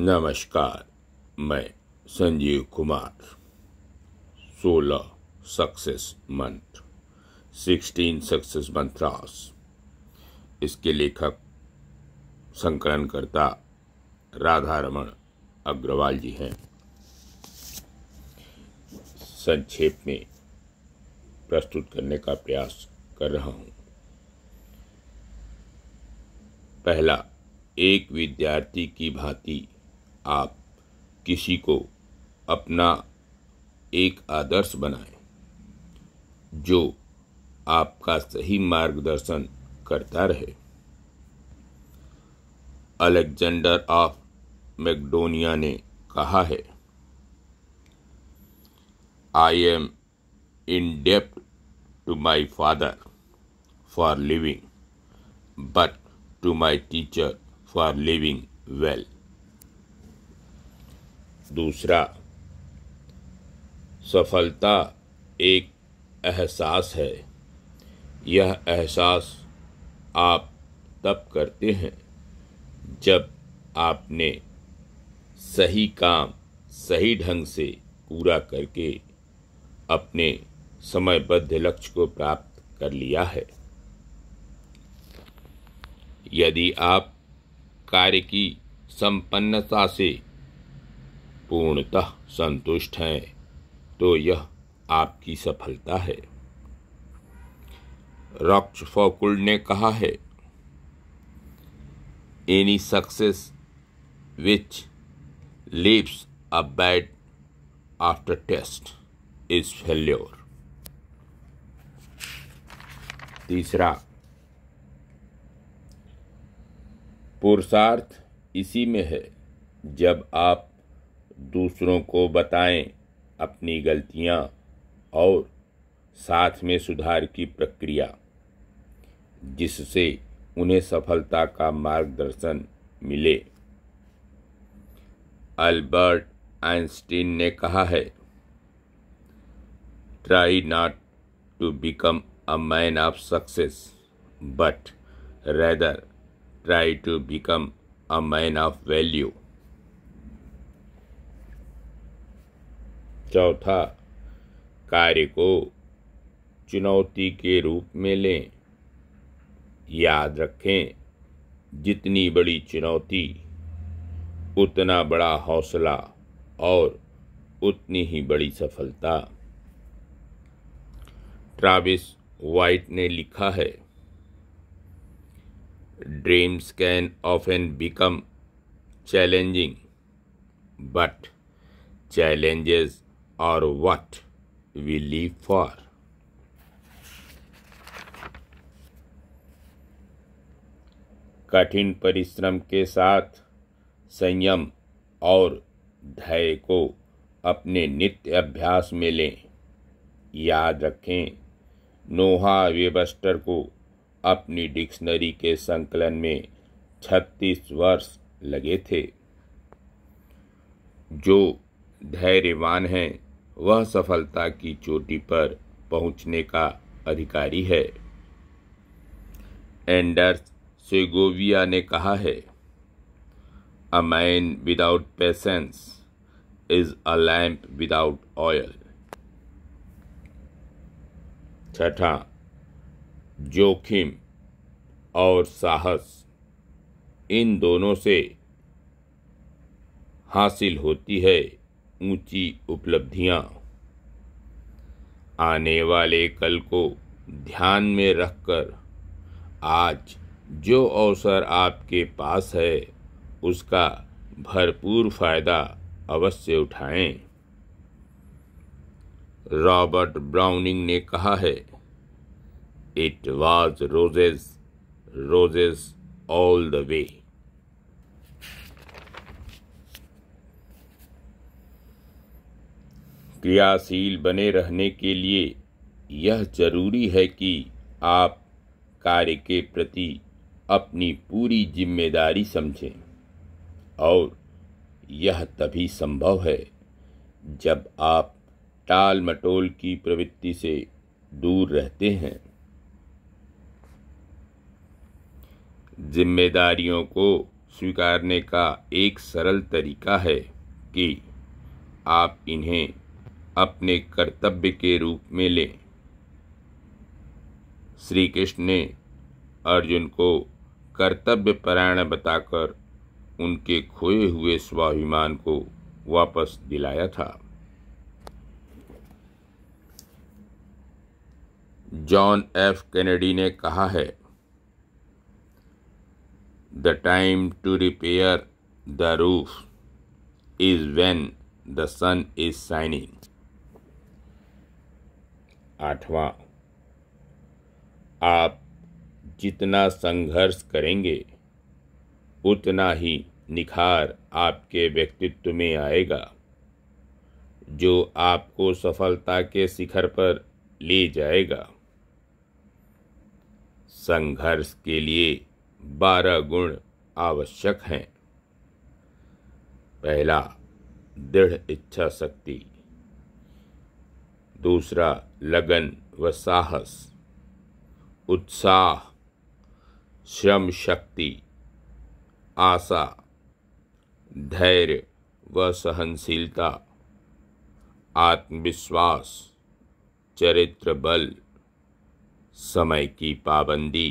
नमस्कार मैं संजीव कुमार सोलह सक्सेस मंथ सिक्सटीन सक्सेस मंत्रास इसके लेखक संकलनकर्ता राधा रमन अग्रवाल जी हैं संक्षेप में प्रस्तुत करने का प्रयास कर रहा हूँ पहला एक विद्यार्थी की भांति आप किसी को अपना एक आदर्श बनाएं जो आपका सही मार्गदर्शन करता रहे अलेक्जेंडर ऑफ मैकडोनिया ने कहा है आई एम इन डेप्ट to my father for living but to my teacher for living well दूसरा सफलता एक एहसास है यह एहसास आप तब करते हैं जब आपने सही काम सही ढंग से पूरा करके अपने समयबद्ध लक्ष्य को प्राप्त कर लिया है यदि आप कार्य की संपन्नता से पूर्णतः संतुष्ट हैं तो यह आपकी सफलता है रॉक्स फॉकुल्ड ने कहा है any success which leaves a bad aftertaste is failure तीसरा पुरुषार्थ इसी में है जब आप दूसरों को बताएं अपनी गलतियां और साथ में सुधार की प्रक्रिया जिससे उन्हें सफलता का मार्गदर्शन मिले अल्बर्ट आइंस्टीन ने कहा है try not to become a man of success but rather try to become a man of value चौथा कार्य को चुनौती के रूप में लें याद रखें जितनी बड़ी चुनौती उतना बड़ा हौसला और उतनी ही बड़ी सफलता ट्राविस वाइट ने लिखा है dreams can often become challenging but challenges or what we live for. कठिन परिश्रम के साथ संयम और धैर्य को अपने नित्य अभ्यास में लें याद रखें नोहा वेबस्टर को अपनी डिक्शनरी के संकलन में 36 वर्ष लगे थे जो धैर्यवान हैं वह सफलता की चोटी पर पहुंचने का अधिकारी है एंडर्स सेगोविया ने कहा है a man without patience is a lamp without oil छठा जोखिम और साहस इन दोनों से हासिल होती है ऊंची उपलब्धियां आने वाले कल को ध्यान में रखकर आज जो अवसर आपके पास है उसका भरपूर फायदा अवश्य उठाएं रॉबर्ट ब्राउनिंग ने कहा है it was roses roses all the way क्रियाशील बने रहने के लिए यह जरूरी है कि आप कार्य के प्रति अपनी पूरी जिम्मेदारी समझें और यह तभी संभव है जब आप टाल मटोल की प्रवृत्ति से दूर रहते हैं जिम्मेदारियों को स्वीकारने का एक सरल तरीका है कि आप इन्हें अपने कर्तव्य के रूप में लें श्री कृष्ण ने अर्जुन को कर्तव्य परायण बताकर उनके खोए हुए स्वाभिमान को वापस दिलाया था जॉन एफ कैनेडी ने कहा है the time to repair the roof is when the sun is shining आठवां आप जितना संघर्ष करेंगे उतना ही निखार आपके व्यक्तित्व में आएगा जो आपको सफलता के शिखर पर ले जाएगा संघर्ष के लिए बारह गुण आवश्यक हैं पहला दृढ़ इच्छा शक्ति दूसरा लगन व साहस उत्साह श्रम शक्ति आशा धैर्य व सहनशीलता आत्मविश्वास चरित्र बल समय की पाबंदी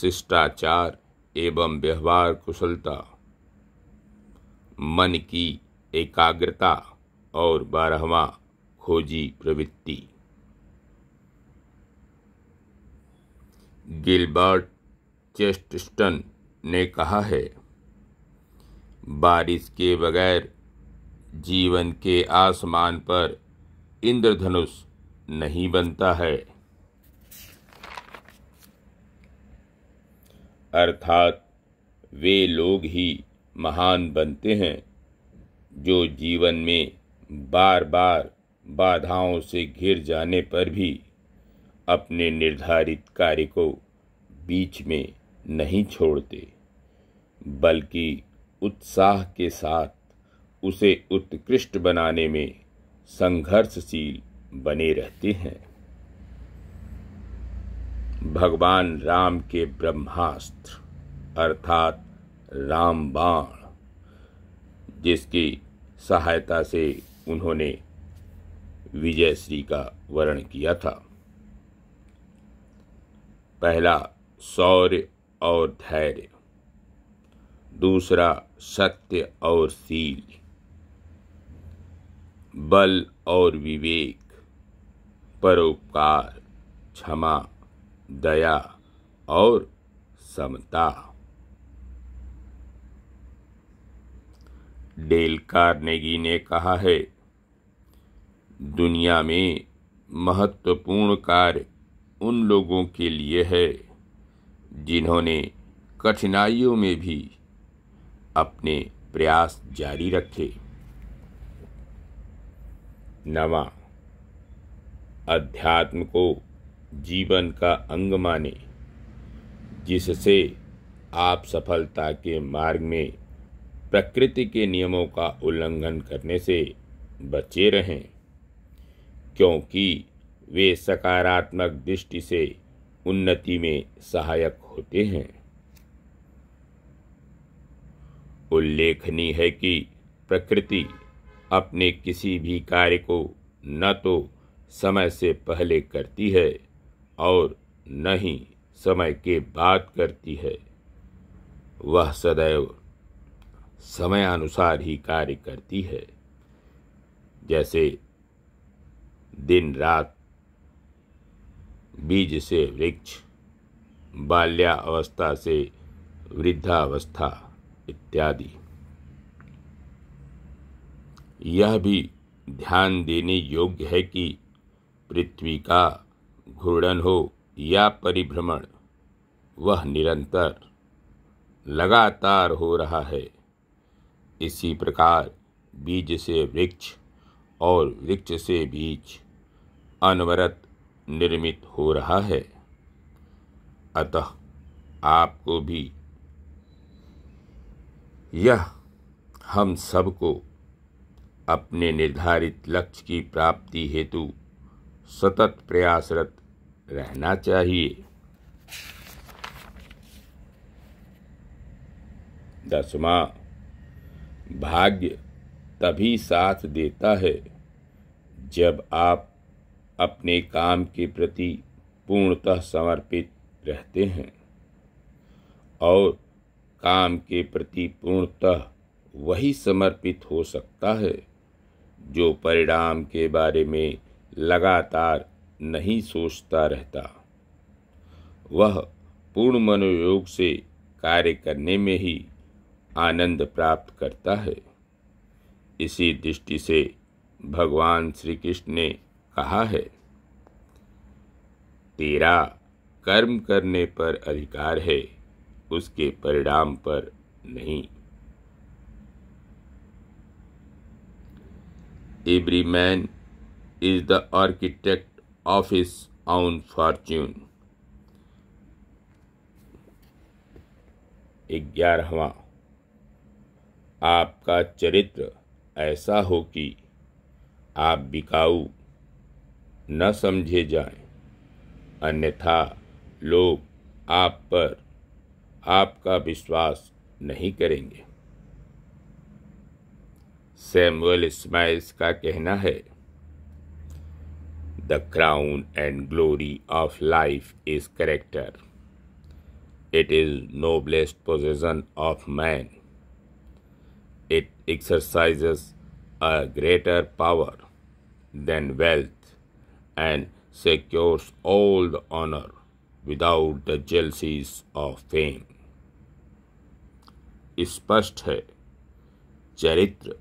शिष्टाचार एवं व्यवहार कुशलता मन की एकाग्रता और बारहवा खोजी प्रवृत्ति गिलबर्ट चेस्टस्टन ने कहा है बारिश के बगैर जीवन के आसमान पर इंद्रधनुष नहीं बनता है अर्थात वे लोग ही महान बनते हैं जो जीवन में बार बार बाधाओं से घिर जाने पर भी अपने निर्धारित कार्य को बीच में नहीं छोड़ते बल्कि उत्साह के साथ उसे उत्कृष्ट बनाने में संघर्षशील बने रहते हैं भगवान राम के ब्रह्मास्त्र अर्थात राम बाण जिसकी सहायता से उन्होंने विजयश्री का वर्ण किया था पहला शौर्य और धैर्य दूसरा सत्य और सील बल और विवेक परोपकार क्षमा दया और समता डेल कार्नेगी ने कहा है दुनिया में महत्वपूर्ण कार्य उन लोगों के लिए है जिन्होंने कठिनाइयों में भी अपने प्रयास जारी रखे नवा अध्यात्म को जीवन का अंग माने जिससे आप सफलता के मार्ग में प्रकृति के नियमों का उल्लंघन करने से बचे रहें क्योंकि वे सकारात्मक दृष्टि से उन्नति में सहायक होते हैं उल्लेखनीय है कि प्रकृति अपने किसी भी कार्य को न तो समय से पहले करती है और न ही समय के बाद करती है वह सदैव समय अनुसार ही कार्य करती है जैसे दिन रात बीज से वृक्ष बाल्यावस्था से वृद्धावस्था इत्यादि यह भी ध्यान देने योग्य है कि पृथ्वी का घूर्णन हो या परिभ्रमण वह निरंतर लगातार हो रहा है इसी प्रकार बीज से वृक्ष और वृक्ष से बीज अनवरत निर्मित हो रहा है अतः आपको भी यह हम सबको अपने निर्धारित लक्ष्य की प्राप्ति हेतु सतत प्रयासरत रहना चाहिए दसवा भाग्य तभी साथ देता है जब आप अपने काम के प्रति पूर्णतः समर्पित रहते हैं और काम के प्रति पूर्णतः वही समर्पित हो सकता है जो परिणाम के बारे में लगातार नहीं सोचता रहता वह पूर्ण मनोयोग से कार्य करने में ही आनंद प्राप्त करता है इसी दृष्टि से भगवान श्री कृष्ण ने कहा है तेरा कर्म करने पर अधिकार है उसके परिणाम पर नहीं every man is the architect of his own fortune ग्यारहवा आपका चरित्र ऐसा हो कि आप बिकाऊ न समझे जाएं, अन्यथा लोग आप पर आपका विश्वास नहीं करेंगे सैमुअल स्माइल्स का कहना है the crown and glory of life is character it is noblest position of man it exercises a greater power than wealth and secures all the honor without the jealousies of fame स्पष्ट है चरित्र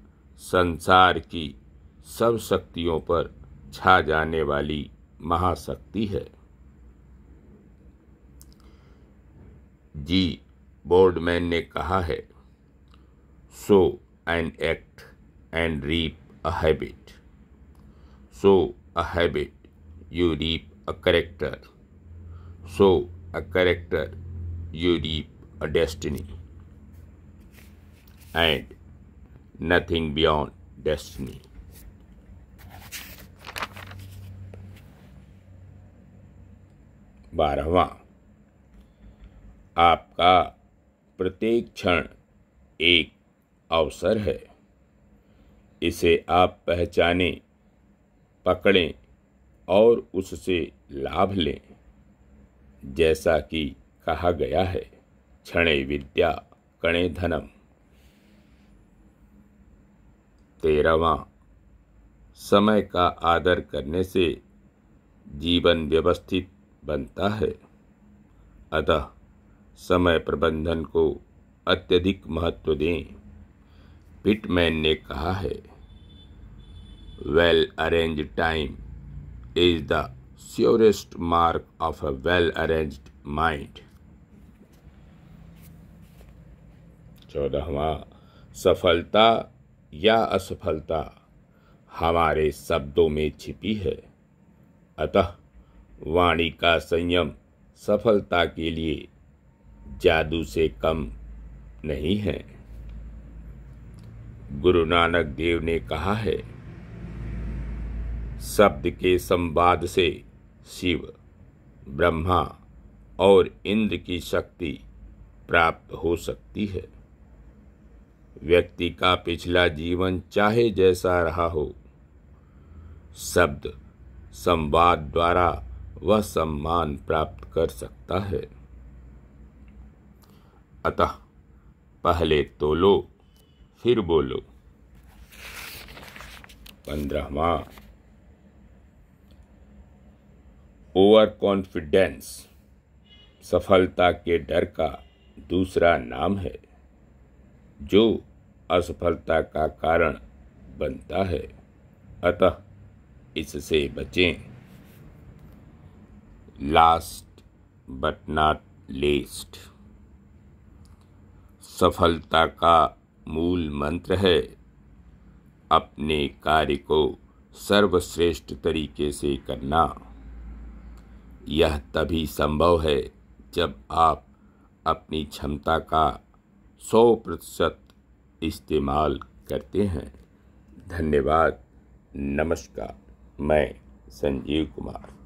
संसार की सब शक्तियों पर छा जाने वाली महाशक्ति है जी बोर्डमैन ने कहा है sow an act and reap a habit sow a habit you reap a character. So a character, you reap a destiny. And nothing beyond destiny. बारहवा आपका प्रत्येक क्षण एक अवसर है इसे आप पहचाने पकड़ें और उससे लाभ लें जैसा कि कहा गया है क्षणे विद्या कणे धनम तेरहवा समय का आदर करने से जीवन व्यवस्थित बनता है अतः समय प्रबंधन को अत्यधिक महत्व दें पिटमैन ने कहा है well arrange time is the surest mark of a well arranged mind. चौदहवा सफलता या असफलता हमारे शब्दों में छिपी है अतः वाणी का संयम सफलता के लिए जादू से कम नहीं है गुरु नानक देव ने कहा है शब्द के संवाद से शिव ब्रह्मा और इंद्र की शक्ति प्राप्त हो सकती है व्यक्ति का पिछला जीवन चाहे जैसा रहा हो शब्द संवाद द्वारा वह सम्मान प्राप्त कर सकता है अतः पहले तोलो फिर बोलो पंद्रहवा ओवर कॉन्फिडेंस सफलता के डर का दूसरा नाम है जो असफलता का कारण बनता है अतः इससे बचें लास्ट बट नॉट लेस्ट सफलता का मूल मंत्र है अपने कार्य को सर्वश्रेष्ठ तरीके से करना यह तभी संभव है जब आप अपनी क्षमता का सौ प्रतिशत इस्तेमाल करते हैं धन्यवाद नमस्कार मैं संजीव कुमार